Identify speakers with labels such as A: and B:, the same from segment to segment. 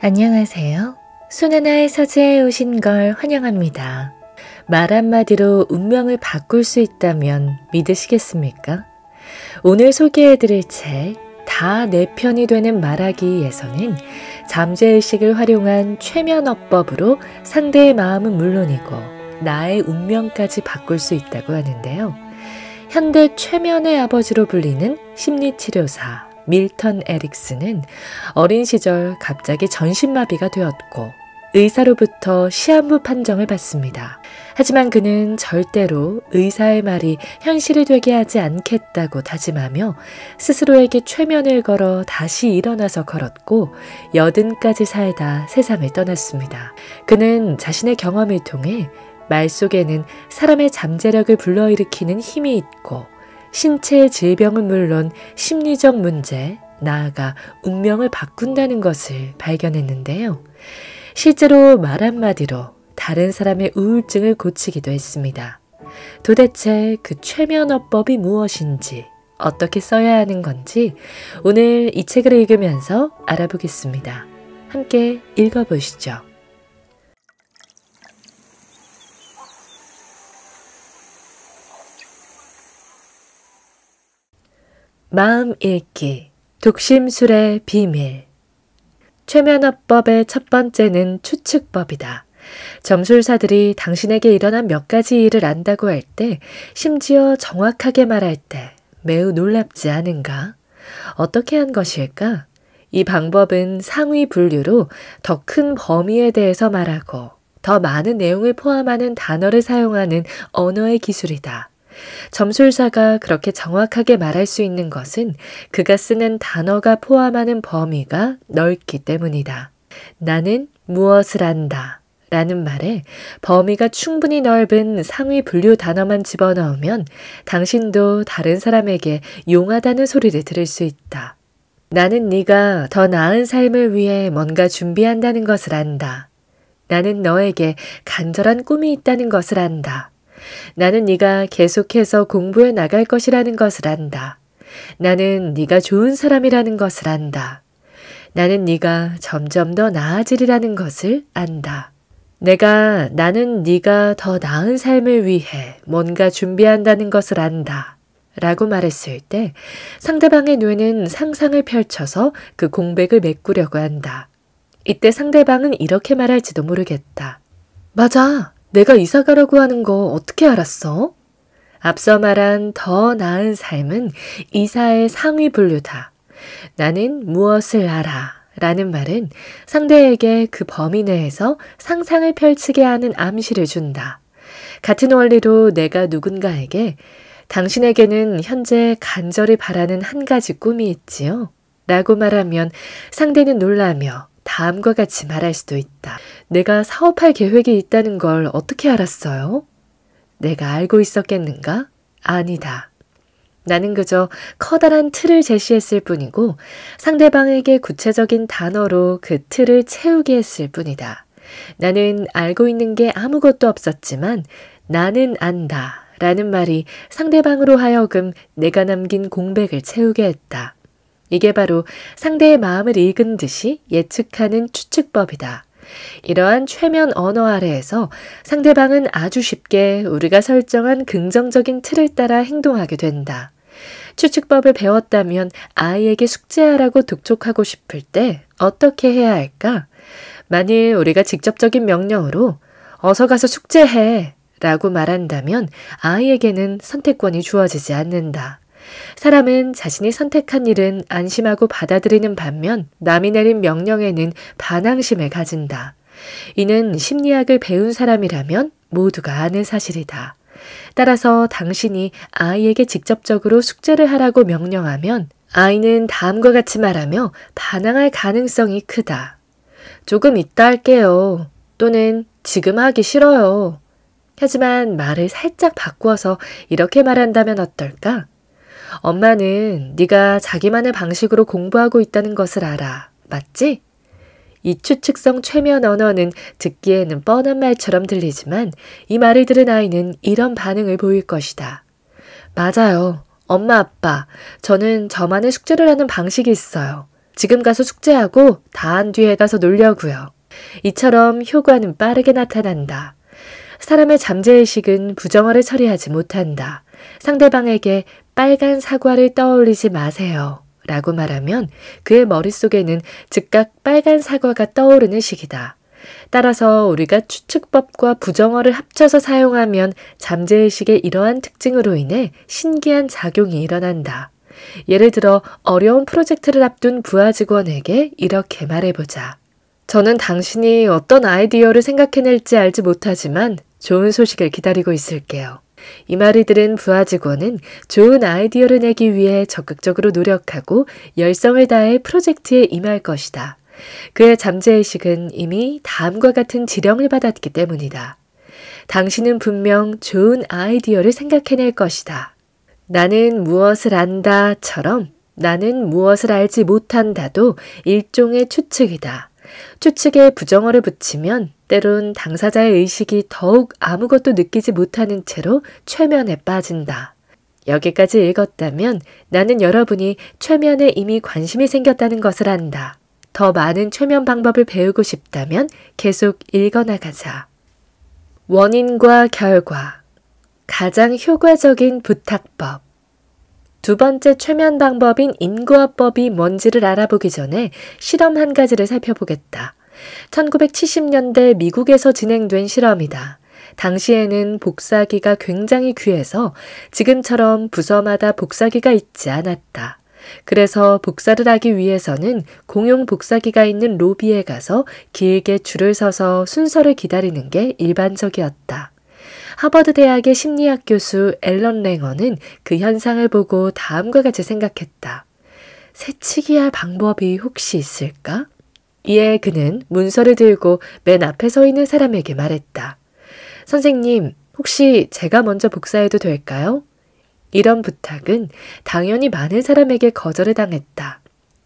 A: 안녕하세요. 소나나의 서재에 오신 걸 환영합니다. 말 한마디로 운명을 바꿀 수 있다면 믿으시겠습니까? 오늘 소개해드릴 책, 다 내 편이 되는 말하기에서는 잠재의식을 활용한 최면어법으로 상대의 마음은 물론이고 나의 운명까지 바꿀 수 있다고 하는데요. 현대 최면의 아버지로 불리는 심리치료사 밀턴 에릭스는 어린 시절 갑자기 전신마비가 되었고 의사로부터 시한부 판정을 받습니다. 하지만 그는 절대로 의사의 말이 현실이 되게 하지 않겠다고 다짐하며 스스로에게 최면을 걸어 다시 일어나서 걸었고 여든까지 살다 세상을 떠났습니다. 그는 자신의 경험을 통해 말 속에는 사람의 잠재력을 불러일으키는 힘이 있고 신체의 질병은 물론 심리적 문제, 나아가 운명을 바꾼다는 것을 발견했는데요. 실제로 말 한마디로 다른 사람의 우울증을 고치기도 했습니다. 도대체 그 최면어법이 무엇인지, 어떻게 써야 하는 건지 오늘 이 책을 읽으면서 알아보겠습니다. 함께 읽어보시죠. 마음 읽기, 독심술의 비밀. 최면화법의 첫 번째는 추측법이다. 점술사들이 당신에게 일어난 몇 가지 일을 안다고 할 때, 심지어 정확하게 말할 때, 매우 놀랍지 않은가? 어떻게 한 것일까? 이 방법은 상위 분류로 더 큰 범위에 대해서 말하고, 더 많은 내용을 포함하는 단어를 사용하는 언어의 기술이다. 점술사가 그렇게 정확하게 말할 수 있는 것은 그가 쓰는 단어가 포함하는 범위가 넓기 때문이다. 나는 무엇을 안다. 라는 말에 범위가 충분히 넓은 상위 분류 단어만 집어넣으면 당신도 다른 사람에게 용하다는 소리를 들을 수 있다. 나는 네가 더 나은 삶을 위해 뭔가 준비한다는 것을 안다. 나는 너에게 간절한 꿈이 있다는 것을 안다. 나는 네가 계속해서 공부해 나갈 것이라는 것을 안다. 나는 네가 좋은 사람이라는 것을 안다. 나는 네가 점점 더 나아지리라는 것을 안다. 내가 나는 네가 더 나은 삶을 위해 뭔가 준비한다는 것을 안다. 라고 말했을 때 상대방의 뇌는 상상을 펼쳐서 그 공백을 메꾸려고 한다. 이때 상대방은 이렇게 말할지도 모르겠다. 맞아. 내가 이사가라고 하는 거 어떻게 알았어? 앞서 말한 더 나은 삶은 이사의 상위 분류다. 나는 무엇을 알아. 라는 말은 상대에게 그 범위 내에서 상상을 펼치게 하는 암시를 준다. 같은 원리로 내가 누군가에게 당신에게는 현재 간절히 바라는 한 가지 꿈이 있지요. 라고 말하면 상대는 놀라며 다음과 같이 말할 수도 있다. 내가 사업할 계획이 있다는 걸 어떻게 알았어요? 내가 알고 있었겠는가? 아니다. 나는 그저 커다란 틀을 제시했을 뿐이고 상대방에게 구체적인 단어로 그 틀을 채우게 했을 뿐이다. 나는 알고 있는 게 아무것도 없었지만 나는 안다 라는 말이 상대방으로 하여금 내가 남긴 공백을 채우게 했다. 이게 바로 상대의 마음을 읽은 듯이 예측하는 추측법이다. 이러한 최면 언어 아래에서 상대방은 아주 쉽게 우리가 설정한 긍정적인 틀을 따라 행동하게 된다. 추측법을 배웠다면 아이에게 숙제하라고 독촉하고 싶을 때 어떻게 해야 할까? 만일 우리가 직접적인 명령으로 어서 가서 숙제해 라고 말한다면 아이에게는 선택권이 주어지지 않는다. 사람은 자신이 선택한 일은 안심하고 받아들이는 반면 남이 내린 명령에는 반항심을 가진다. 이는 심리학을 배운 사람이라면 모두가 아는 사실이다. 따라서 당신이 아이에게 직접적으로 숙제를 하라고 명령하면 아이는 다음과 같이 말하며 반항할 가능성이 크다. 조금 이따 할게요. 또는 지금 하기 싫어요. 하지만 말을 살짝 바꾸어서 이렇게 말한다면 어떨까? 엄마는 네가 자기만의 방식으로 공부하고 있다는 것을 알아. 맞지? 이 추측성 최면 언어는 듣기에는 뻔한 말처럼 들리지만 이 말을 들은 아이는 이런 반응을 보일 것이다. 맞아요. 엄마, 아빠. 저는 저만의 숙제를 하는 방식이 있어요. 지금 가서 숙제하고 다 한 뒤에 가서 놀려고요. 이처럼 효과는 빠르게 나타난다. 사람의 잠재의식은 부정어를 처리하지 못한다. 상대방에게 빨간 사과를 떠올리지 마세요. 라고 말하면 그의 머릿속에는 즉각 빨간 사과가 떠오르는 식이다. 따라서 우리가 추측법과 부정어를 합쳐서 사용하면 잠재의식의 이러한 특징으로 인해 신기한 작용이 일어난다. 예를 들어 어려운 프로젝트를 앞둔 부하 직원에게 이렇게 말해보자. 저는 당신이 어떤 아이디어를 생각해낼지 알지 못하지만 좋은 소식을 기다리고 있을게요. 이 말을 들은 부하 직원은 좋은 아이디어를 내기 위해 적극적으로 노력하고 열성을 다해 프로젝트에 임할 것이다. 그의 잠재의식은 이미 다음과 같은 지령을 받았기 때문이다. 당신은 분명 좋은 아이디어를 생각해낼 것이다. 나는 무엇을 안다처럼 나는 무엇을 알지 못한다도 일종의 추측이다. 추측에 부정어를 붙이면 때론 당사자의 의식이 더욱 아무것도 느끼지 못하는 채로 최면에 빠진다. 여기까지 읽었다면 나는 여러분이 최면에 이미 관심이 생겼다는 것을 안다. 더 많은 최면 방법을 배우고 싶다면 계속 읽어나가자. 원인과 결과. 가장 효과적인 부탁법. 두 번째 최면 방법인 인구화법이 뭔지를 알아보기 전에 실험 한 가지를 살펴보겠다. 1970년대 미국에서 진행된 실험이다. 당시에는 복사기가 굉장히 귀해서 지금처럼 부서마다 복사기가 있지 않았다. 그래서 복사를 하기 위해서는 공용 복사기가 있는 로비에 가서 길게 줄을 서서 순서를 기다리는 게 일반적이었다. 하버드 대학의 심리학 교수 앨런 랭어는 그 현상을 보고 다음과 같이 생각했다. 새치기 할 방법이 혹시 있을까? 이에 그는 문서를 들고 맨 앞에 서 있는 사람에게 말했다. 선생님, 혹시 제가 먼저 복사해도 될까요? 이런 부탁은 당연히 많은 사람에게 거절을 당했다.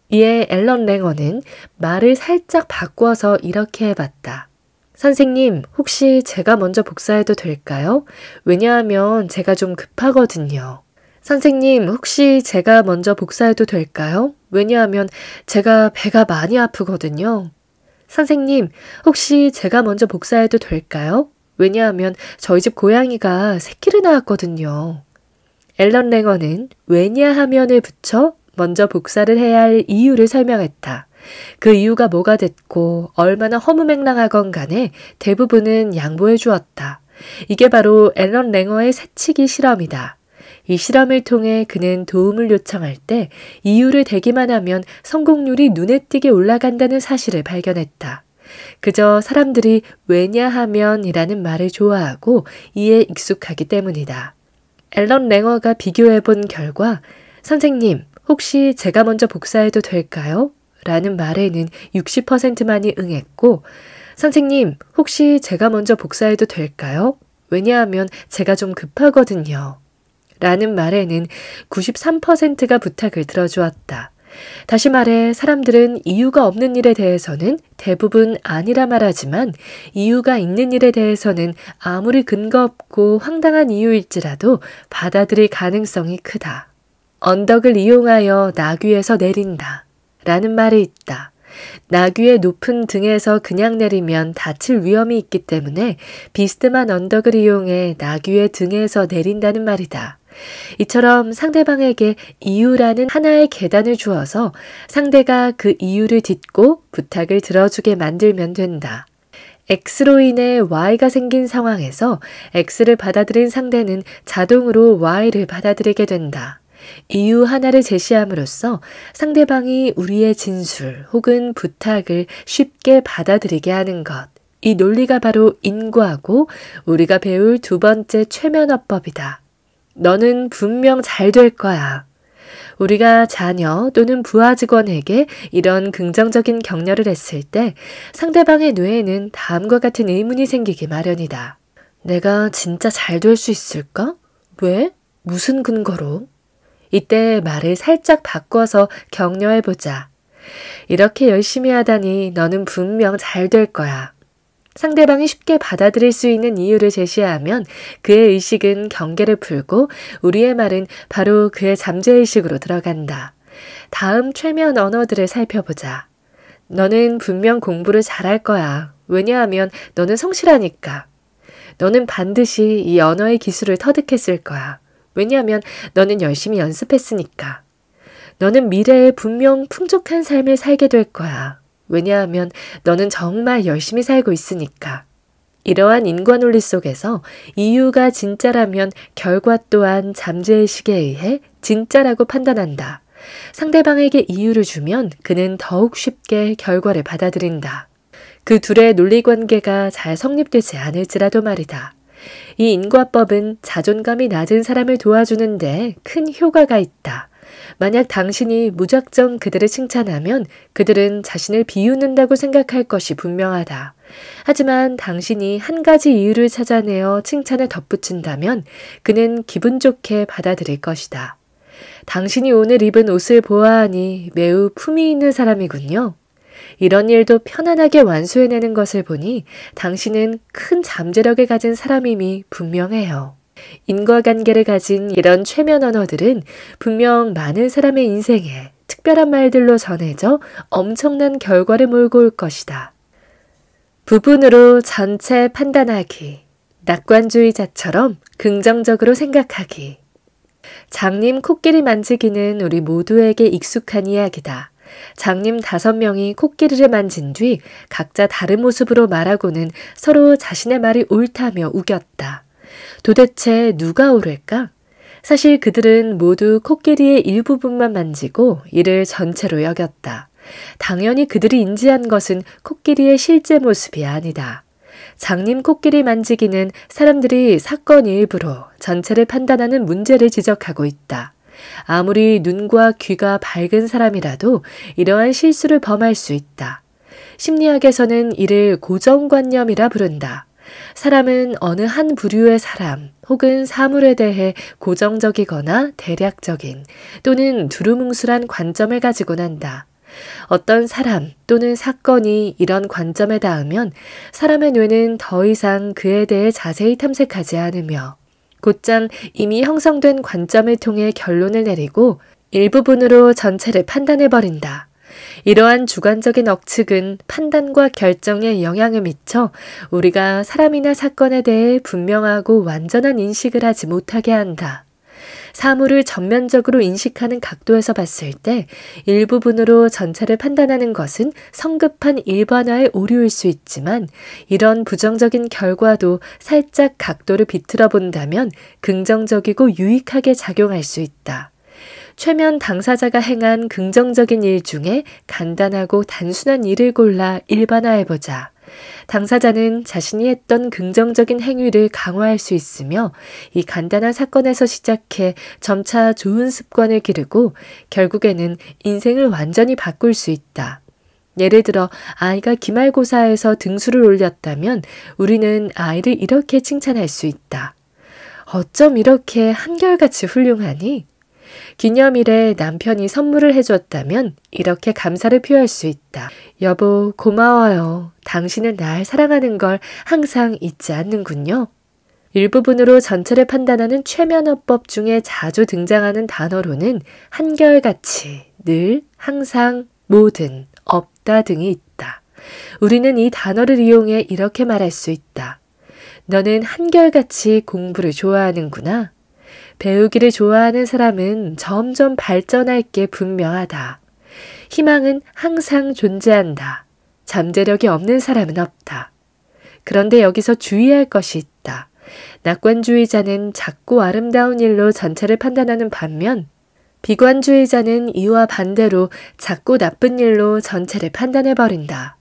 A: 이에 앨런 랭어는 말을 살짝 바꾸어서 이렇게 해봤다. 선생님, 혹시 제가 먼저 복사해도 될까요? 왜냐하면 제가 좀 급하거든요. 선생님, 혹시 제가 먼저 복사해도 될까요? 왜냐하면 제가 배가 많이 아프거든요. 선생님, 혹시 제가 먼저 복사해도 될까요? 왜냐하면 저희 집 고양이가 새끼를 낳았거든요. 앨런 랭어는 왜냐하면을 붙여 먼저 복사를 해야 할 이유를 설명했다. 그 이유가 뭐가 됐고 얼마나 허무맹랑하건 간에 대부분은 양보해 주었다. 이게 바로 앨런 랭어의 새치기 실험이다. 이 실험을 통해 그는 도움을 요청할 때 이유를 대기만 하면 성공률이 눈에 띄게 올라간다는 사실을 발견했다. 그저 사람들이 왜냐하면이라는 말을 좋아하고 이에 익숙하기 때문이다. 앨런 랭어가 비교해본 결과 선생님, 혹시 제가 먼저 복사해도 될까요? 라는 말에는 60%만이 응했고, 선생님, 혹시 제가 먼저 복사해도 될까요? 왜냐하면 제가 좀 급하거든요. 라는 말에는 93%가 부탁을 들어주었다. 다시 말해, 사람들은 이유가 없는 일에 대해서는 대부분 아니라 말하지만 이유가 있는 일에 대해서는 아무리 근거 없고 황당한 이유일지라도 받아들일 가능성이 크다. 언덕을 이용하여 낙위에서 내린다. 라는 말이 있다. 나귀의 높은 등에서 그냥 내리면 다칠 위험이 있기 때문에 비스듬한 언덕을 이용해 나귀의 등에서 내린다는 말이다. 이처럼 상대방에게 이유라는 하나의 계단을 주어서 상대가 그 이유를 딛고 부탁을 들어주게 만들면 된다. X로 인해 Y가 생긴 상황에서 X를 받아들인 상대는 자동으로 Y를 받아들이게 된다. 이유 하나를 제시함으로써 상대방이 우리의 진술 혹은 부탁을 쉽게 받아들이게 하는 것. 이 논리가 바로 인과하고 우리가 배울 두 번째 최면화법이다. 너는 분명 잘 될 거야. 우리가 자녀 또는 부하 직원에게 이런 긍정적인 격려를 했을 때 상대방의 뇌에는 다음과 같은 의문이 생기기 마련이다. 내가 진짜 잘 될 수 있을까? 왜? 무슨 근거로? 이때 말을 살짝 바꿔서 격려해보자. 이렇게 열심히 하다니 너는 분명 잘 될 거야. 상대방이 쉽게 받아들일 수 있는 이유를 제시하면 그의 의식은 경계를 풀고 우리의 말은 바로 그의 잠재의식으로 들어간다. 다음 최면 언어들을 살펴보자. 너는 분명 공부를 잘할 거야. 왜냐하면 너는 성실하니까. 너는 반드시 이 언어의 기술을 터득했을 거야. 왜냐하면 너는 열심히 연습했으니까. 너는 미래에 분명 풍족한 삶을 살게 될 거야. 왜냐하면 너는 정말 열심히 살고 있으니까. 이러한 인과논리 속에서 이유가 진짜라면 결과 또한 잠재의식에 의해 진짜라고 판단한다. 상대방에게 이유를 주면 그는 더욱 쉽게 결과를 받아들인다. 그 둘의 논리 관계가 잘 성립되지 않을지라도 말이다. 이 인과법은 자존감이 낮은 사람을 도와주는데 큰 효과가 있다. 만약 당신이 무작정 그들을 칭찬하면 그들은 자신을 비웃는다고 생각할 것이 분명하다. 하지만 당신이 한 가지 이유를 찾아내어 칭찬을 덧붙인다면 그는 기분 좋게 받아들일 것이다. 당신이 오늘 입은 옷을 보아하니 매우 품위 있는 사람이군요. 이런 일도 편안하게 완수해내는 것을 보니 당신은 큰 잠재력을 가진 사람임이 분명해요. 인과관계를 가진 이런 최면 언어들은 분명 많은 사람의 인생에 특별한 말들로 전해져 엄청난 결과를 몰고 올 것이다. 부분으로 전체 판단하기, 낙관주의자처럼 긍정적으로 생각하기. 장님 코끼리 만지기는 우리 모두에게 익숙한 이야기다. 장님 다섯 명이 코끼리를 만진 뒤 각자 다른 모습으로 말하고는 서로 자신의 말이 옳다며 우겼다. 도대체 누가 옳을까? 사실 그들은 모두 코끼리의 일부분만 만지고 이를 전체로 여겼다. 당연히 그들이 인지한 것은 코끼리의 실제 모습이 아니다. 장님 코끼리 만지기는 사람들이 사건 일부로 전체를 판단하는 문제를 지적하고 있다. 아무리 눈과 귀가 밝은 사람이라도 이러한 실수를 범할 수 있다. 심리학에서는 이를 고정관념이라 부른다. 사람은 어느 한 부류의 사람 혹은 사물에 대해 고정적이거나 대략적인 또는 두루뭉술한 관점을 가지고 난다. 어떤 사람 또는 사건이 이런 관점에 닿으면 사람의 뇌는 더 이상 그에 대해 자세히 탐색하지 않으며 곧장 이미 형성된 관점을 통해 결론을 내리고 일부분으로 전체를 판단해버린다. 이러한 주관적인 억측은 판단과 결정에 영향을 미쳐 우리가 사람이나 사건에 대해 분명하고 완전한 인식을 하지 못하게 한다. 사물을 전면적으로 인식하는 각도에서 봤을 때 일부분으로 전체를 판단하는 것은 성급한 일반화의 오류일 수 있지만 이런 부정적인 결과도 살짝 각도를 비틀어 본다면 긍정적이고 유익하게 작용할 수 있다. 최면 당사자가 행한 긍정적인 일 중에 간단하고 단순한 일을 골라 일반화해보자. 당사자는 자신이 했던 긍정적인 행위를 강화할 수 있으며 이 간단한 사건에서 시작해 점차 좋은 습관을 기르고 결국에는 인생을 완전히 바꿀 수 있다. 예를 들어 아이가 기말고사에서 등수를 올렸다면 우리는 아이를 이렇게 칭찬할 수 있다. 어쩜 이렇게 한결같이 훌륭하니? 기념일에 남편이 선물을 해줬다면 이렇게 감사를 표할 수 있다. 여보, 고마워요. 당신은 날 사랑하는 걸 항상 잊지 않는군요. 일부분으로 전체를 판단하는 최면어법 중에 자주 등장하는 단어로는 한결같이, 늘, 항상, 모든, 없다 등이 있다. 우리는 이 단어를 이용해 이렇게 말할 수 있다. 너는 한결같이 공부를 좋아하는구나. 배우기를 좋아하는 사람은 점점 발전할 게 분명하다. 희망은 항상 존재한다. 잠재력이 없는 사람은 없다. 그런데 여기서 주의할 것이 있다. 낙관주의자는 작고 아름다운 일로 전체를 판단하는 반면 비관주의자는 이와 반대로 작고 나쁜 일로 전체를 판단해버린다.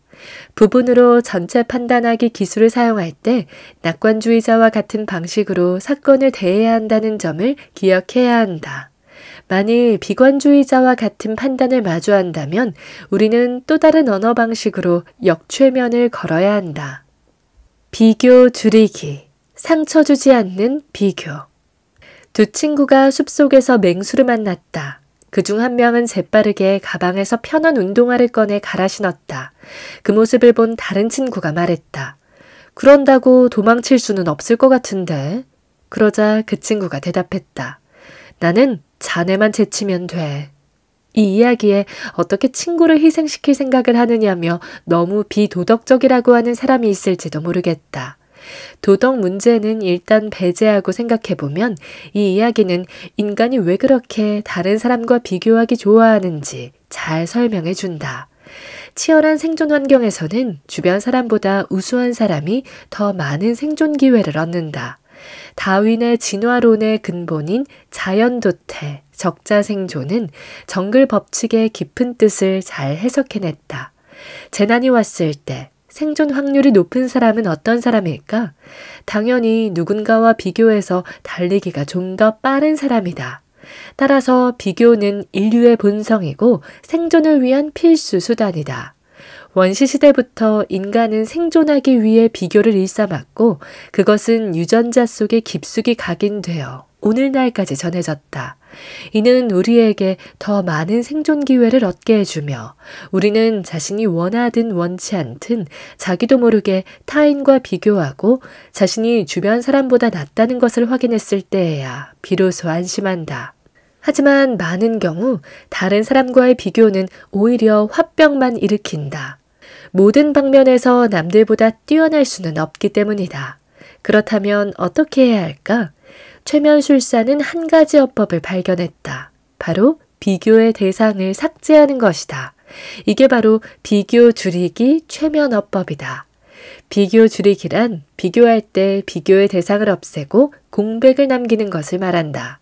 A: 부분으로 전체 판단하기 기술을 사용할 때 낙관주의자와 같은 방식으로 사건을 대해야 한다는 점을 기억해야 한다. 만일 비관주의자와 같은 판단을 마주한다면 우리는 또 다른 언어 방식으로 역최면을 걸어야 한다. 비교 줄이기. 상처 주지 않는 비교. 두 친구가 숲속에서 맹수를 만났다. 그중 한 명은 재빠르게 가방에서 편한 운동화를 꺼내 갈아 신었다. 그 모습을 본 다른 친구가 말했다. 그런다고 도망칠 수는 없을 것 같은데. 그러자 그 친구가 대답했다. 나는 자네만 제치면 돼. 이 이야기에 어떻게 친구를 희생시킬 생각을 하느냐며 너무 비도덕적이라고 하는 사람이 있을지도 모르겠다. 도덕 문제는 일단 배제하고 생각해보면 이 이야기는 인간이 왜 그렇게 다른 사람과 비교하기 좋아하는지 잘 설명해 준다. 치열한 생존 환경에서는 주변 사람보다 우수한 사람이 더 많은 생존 기회를 얻는다. 다윈의 진화론의 근본인 자연도태, 적자 생존은 정글 법칙의 깊은 뜻을 잘 해석해냈다. 재난이 왔을 때 생존 확률이 높은 사람은 어떤 사람일까? 당연히 누군가와 비교해서 달리기가 좀 더 빠른 사람이다. 따라서 비교는 인류의 본성이고 생존을 위한 필수 수단이다. 원시시대부터 인간은 생존하기 위해 비교를 일삼았고 그것은 유전자 속에 깊숙이 각인되어 오늘날까지 전해졌다. 이는 우리에게 더 많은 생존 기회를 얻게 해주며 우리는 자신이 원하든 원치 않든 자기도 모르게 타인과 비교하고 자신이 주변 사람보다 낫다는 것을 확인했을 때에야 비로소 안심한다. 하지만 많은 경우 다른 사람과의 비교는 오히려 화병만 일으킨다. 모든 방면에서 남들보다 뛰어날 수는 없기 때문이다. 그렇다면 어떻게 해야 할까? 최면술사는 한 가지 어법을 발견했다. 바로 비교의 대상을 삭제하는 것이다. 이게 바로 비교 줄이기 최면어법이다. 비교 줄이기란 비교할 때 비교의 대상을 없애고 공백을 남기는 것을 말한다.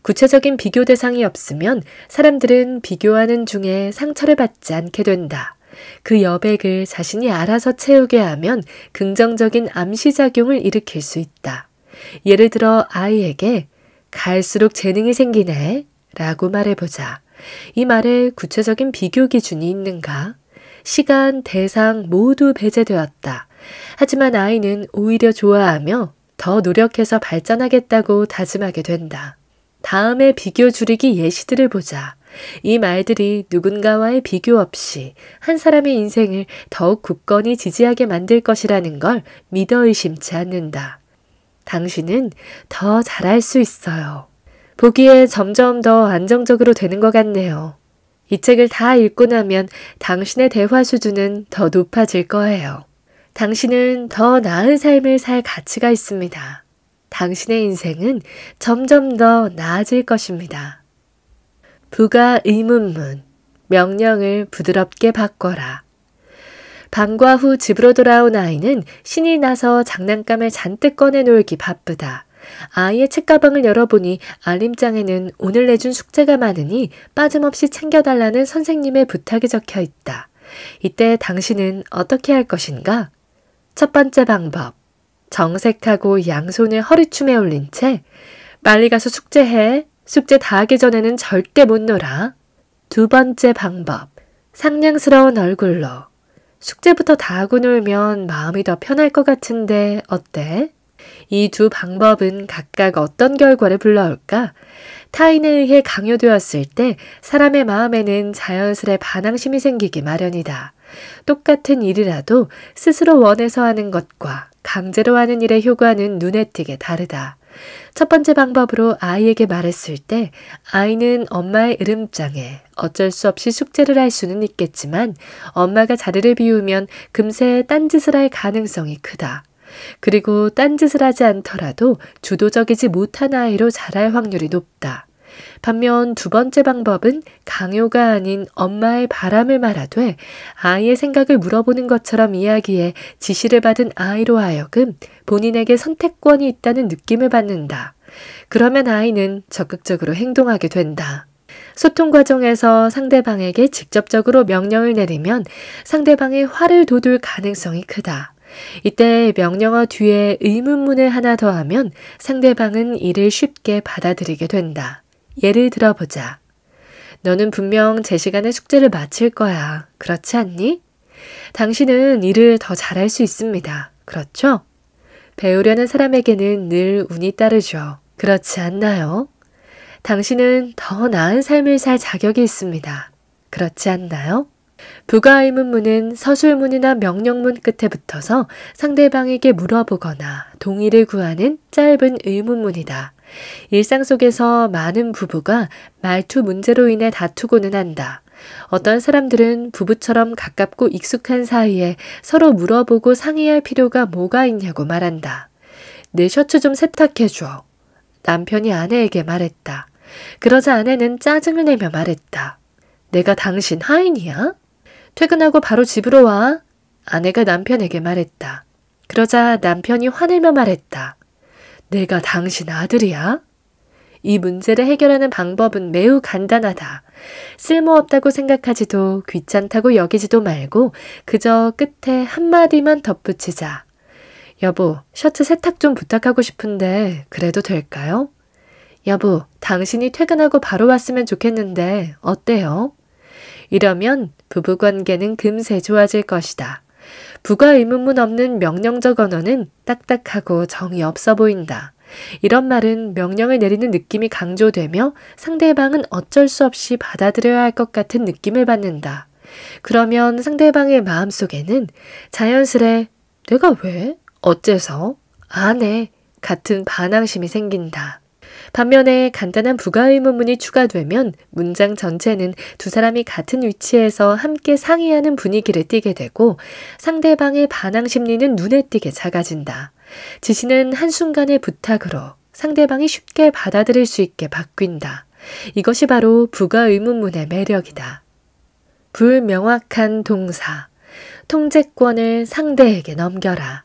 A: 구체적인 비교 대상이 없으면 사람들은 비교하는 중에 상처를 받지 않게 된다. 그 여백을 자신이 알아서 채우게 하면 긍정적인 암시작용을 일으킬 수 있다. 예를 들어 아이에게 갈수록 재능이 생기네 라고 말해보자. 이 말에 구체적인 비교 기준이 있는가? 시간, 대상 모두 배제되었다. 하지만 아이는 오히려 좋아하며 더 노력해서 발전하겠다고 다짐하게 된다. 다음에 비교 줄이기 예시들을 보자. 이 말들이 누군가와의 비교 없이 한 사람의 인생을 더욱 굳건히 지지하게 만들 것이라는 걸 믿어 의심치 않는다. 당신은 더 잘할 수 있어요. 보기에 점점 더 안정적으로 되는 것 같네요. 이 책을 다 읽고 나면 당신의 대화 수준은 더 높아질 거예요. 당신은 더 나은 삶을 살 가치가 있습니다. 당신의 인생은 점점 더 나아질 것입니다. 부가 의문문, 명령을 부드럽게 바꿔라. 방과 후 집으로 돌아온 아이는 신이 나서 장난감을 잔뜩 꺼내 놀기 바쁘다. 아이의 책가방을 열어보니 알림장에는 오늘 내준 숙제가 많으니 빠짐없이 챙겨달라는 선생님의 부탁이 적혀 있다. 이때 당신은 어떻게 할 것인가? 첫 번째 방법. 정색하고 양손을 허리춤에 올린 채 빨리 가서 숙제해 숙제 다 하기 전에는 절대 못 놀아. 두 번째 방법. 상냥스러운 얼굴로. 숙제부터 다 하고 놀면 마음이 더 편할 것 같은데 어때? 이 두 방법은 각각 어떤 결과를 불러올까? 타인에 의해 강요되었을 때 사람의 마음에는 자연스레 반항심이 생기기 마련이다. 똑같은 일이라도 스스로 원해서 하는 것과 강제로 하는 일의 효과는 눈에 띄게 다르다. 첫 번째 방법으로 아이에게 말했을 때 아이는 엄마의 으름장에 어쩔 수 없이 숙제를 할 수는 있겠지만 엄마가 자리를 비우면 금세 딴짓을 할 가능성이 크다. 그리고 딴짓을 하지 않더라도 주도적이지 못한 아이로 자랄 확률이 높다. 반면 두 번째 방법은 강요가 아닌 엄마의 바람을 말하되 아이의 생각을 물어보는 것처럼 이야기해 지시를 받은 아이로 하여금 본인에게 선택권이 있다는 느낌을 받는다. 그러면 아이는 적극적으로 행동하게 된다. 소통 과정에서 상대방에게 직접적으로 명령을 내리면 상대방의 화를 돋울 가능성이 크다. 이때 명령어 뒤에 의문문을 하나 더하면 상대방은 이를 쉽게 받아들이게 된다. 예를 들어보자. 너는 분명 제 시간에 숙제를 마칠 거야. 그렇지 않니? 당신은 일을 더 잘할 수 있습니다. 그렇죠? 배우려는 사람에게는 늘 운이 따르죠. 그렇지 않나요? 당신은 더 나은 삶을 살 자격이 있습니다. 그렇지 않나요? 부가의 문문은 서술문이나 명령문 끝에 붙어서 상대방에게 물어보거나 동의를 구하는 짧은 의문문이다. 일상 속에서 많은 부부가 말투 문제로 인해 다투고는 한다. 어떤 사람들은 부부처럼 가깝고 익숙한 사이에 서로 물어보고 상의할 필요가 뭐가 있냐고 말한다. 내 셔츠 좀 세탁해줘. 남편이 아내에게 말했다. 그러자 아내는 짜증을 내며 말했다. 내가 당신 하인이야? 퇴근하고 바로 집으로 와. 아내가 남편에게 말했다. 그러자 남편이 화내며 말했다. 내가 당신 아들이야? 이 문제를 해결하는 방법은 매우 간단하다. 쓸모없다고 생각하지도 귀찮다고 여기지도 말고 그저 끝에 한마디만 덧붙이자. 여보, 셔츠 세탁 좀 부탁하고 싶은데 그래도 될까요? 여보, 당신이 퇴근하고 바로 왔으면 좋겠는데 어때요? 이러면 부부관계는 금세 좋아질 것이다. 부가 의문문 없는 명령적 언어는 딱딱하고 정이 없어 보인다. 이런 말은 명령을 내리는 느낌이 강조되며 상대방은 어쩔 수 없이 받아들여야 할 것 같은 느낌을 받는다. 그러면 상대방의 마음속에는 자연스레 내가 왜? 어째서? 안 해. 같은 반항심이 생긴다. 반면에 간단한 부가 의문문이 추가되면 문장 전체는 두 사람이 같은 위치에서 함께 상의하는 분위기를 띠게 되고 상대방의 반항 심리는 눈에 띄게 작아진다. 지시는 한순간의 부탁으로 상대방이 쉽게 받아들일 수 있게 바뀐다. 이것이 바로 부가 의문문의 매력이다. 불명확한 동사. 통제권을 상대에게 넘겨라.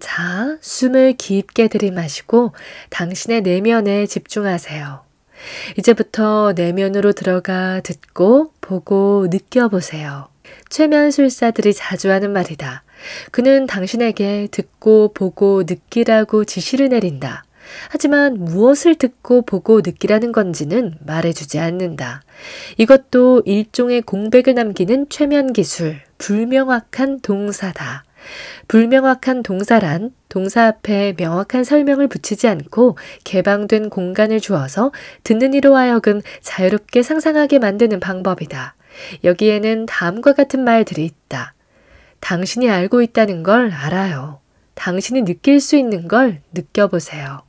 A: 자, 숨을 깊게 들이마시고 당신의 내면에 집중하세요. 이제부터 내면으로 들어가 듣고 보고 느껴보세요. 최면술사들이 자주 하는 말이다. 그는 당신에게 듣고 보고 느끼라고 지시를 내린다. 하지만 무엇을 듣고 보고 느끼라는 건지는 말해주지 않는다. 이것도 일종의 공백을 남기는 최면 기술, 불명확한 동사다. 불명확한 동사란 동사 앞에 명확한 설명을 붙이지 않고 개방된 공간을 주어서 듣는 이로 하여금 자유롭게 상상하게 만드는 방법이다. 여기에는 다음과 같은 말들이 있다. 당신이 알고 있다는 걸 알아요. 당신이 느낄 수 있는 걸 느껴보세요.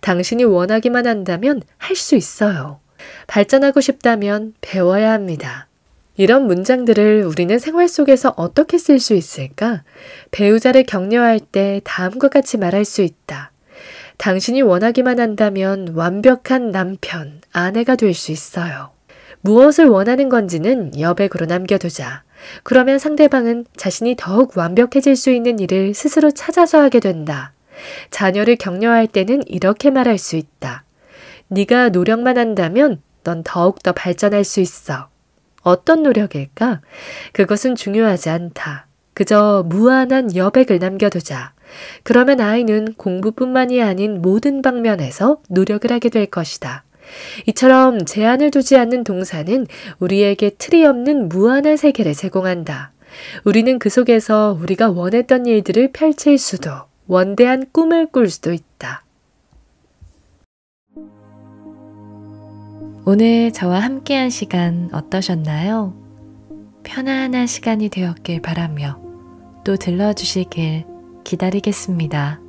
A: 당신이 원하기만 한다면 할 수 있어요. 발전하고 싶다면 배워야 합니다. 이런 문장들을 우리는 생활 속에서 어떻게 쓸 수 있을까? 배우자를 격려할 때 다음과 같이 말할 수 있다. 당신이 원하기만 한다면 완벽한 남편, 아내가 될 수 있어요. 무엇을 원하는 건지는 여백으로 남겨두자. 그러면 상대방은 자신이 더욱 완벽해질 수 있는 일을 스스로 찾아서 하게 된다. 자녀를 격려할 때는 이렇게 말할 수 있다. 네가 노력만 한다면 넌 더욱더 발전할 수 있어. 어떤 노력일까? 그것은 중요하지 않다. 그저 무한한 여백을 남겨두자. 그러면 아이는 공부뿐만이 아닌 모든 방면에서 노력을 하게 될 것이다. 이처럼 제한을 두지 않는 동사는 우리에게 틀이 없는 무한한 세계를 제공한다. 우리는 그 속에서 우리가 원했던 일들을 펼칠 수도, 원대한 꿈을 꿀 수도 있다. 오늘 저와 함께한 시간 어떠셨나요? 편안한 시간이 되었길 바라며 또 들러주시길 기다리겠습니다.